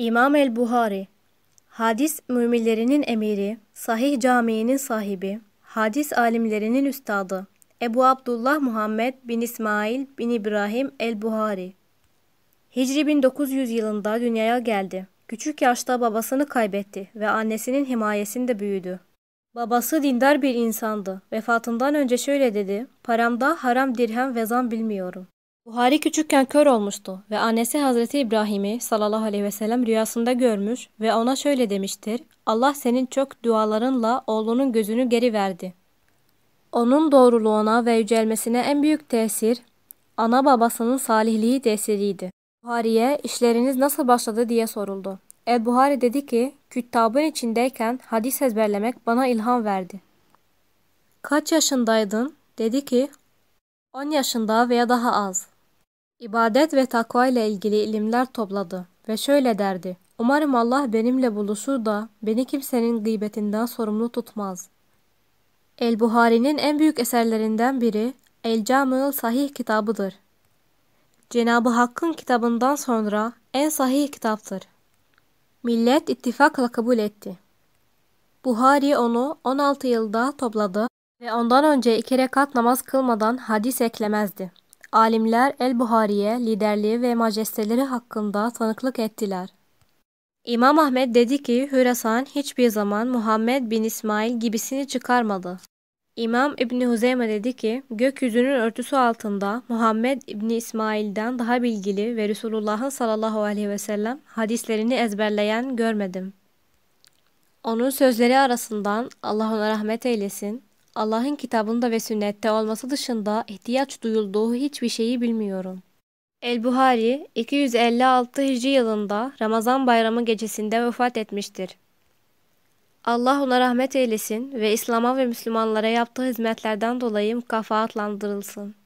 İmam el-Buhari Hadis müminlerinin emiri, sahih camiinin sahibi, hadis alimlerinin üstadı Ebu Abdullah Muhammed bin İsmail bin İbrahim el-Buhari Hicri 1900 yılında dünyaya geldi. Küçük yaşta babasını kaybetti ve annesinin himayesinde büyüdü. Babası dindar bir insandı. Vefatından önce şöyle dedi, paramda haram dirhem ve zam bilmiyorum. Buhari küçükken kör olmuştu ve annesi Hazreti İbrahim'i sallallahu aleyhi ve sellem rüyasında görmüş ve ona şöyle demiştir. Allah senin çok dualarınla oğlunun gözünü geri verdi. Onun doğruluğuna ve yücelmesine en büyük tesir ana babasının salihliği tesiriydi. Buhari'ye işleriniz nasıl başladı diye soruldu. El Buhari dedi ki kütabın içindeyken hadis ezberlemek bana ilham verdi. Kaç yaşındaydın? Dedi ki 10 yaşında veya daha az. İbadet ve takva ile ilgili ilimler topladı ve şöyle derdi. Umarım Allah benimle buluşur da beni kimsenin gıybetinden sorumlu tutmaz. El-Buhari'nin en büyük eserlerinden biri El-Camil Sahih kitabıdır. Cenabı Hakk'ın kitabından sonra en sahih kitaptır. Millet ittifakla kabul etti. Buhari onu 16 yılda topladı ve ondan önce iki rekat namaz kılmadan hadis eklemezdi. Alimler El-Buhari'ye liderliği ve majesteleri hakkında tanıklık ettiler. İmam Ahmet dedi ki Hürasan hiçbir zaman Muhammed bin İsmail gibisini çıkarmadı. İmam İbni Huzeyme dedi ki gökyüzünün örtüsü altında Muhammed İbni İsmail'den daha bilgili ve Resulullah'ın sallallahu aleyhi ve sellem hadislerini ezberleyen görmedim. Onun sözleri arasından Allah ona rahmet eylesin Allah'ın kitabında ve sünnette olması dışında ihtiyaç duyulduğu hiçbir şeyi bilmiyorum. El-Buhari 256 Hicri yılında Ramazan bayramı gecesinde vefat etmiştir. Allah ona rahmet eylesin ve İslam'a ve Müslümanlara yaptığı hizmetlerden dolayı mükafatlandırılsın.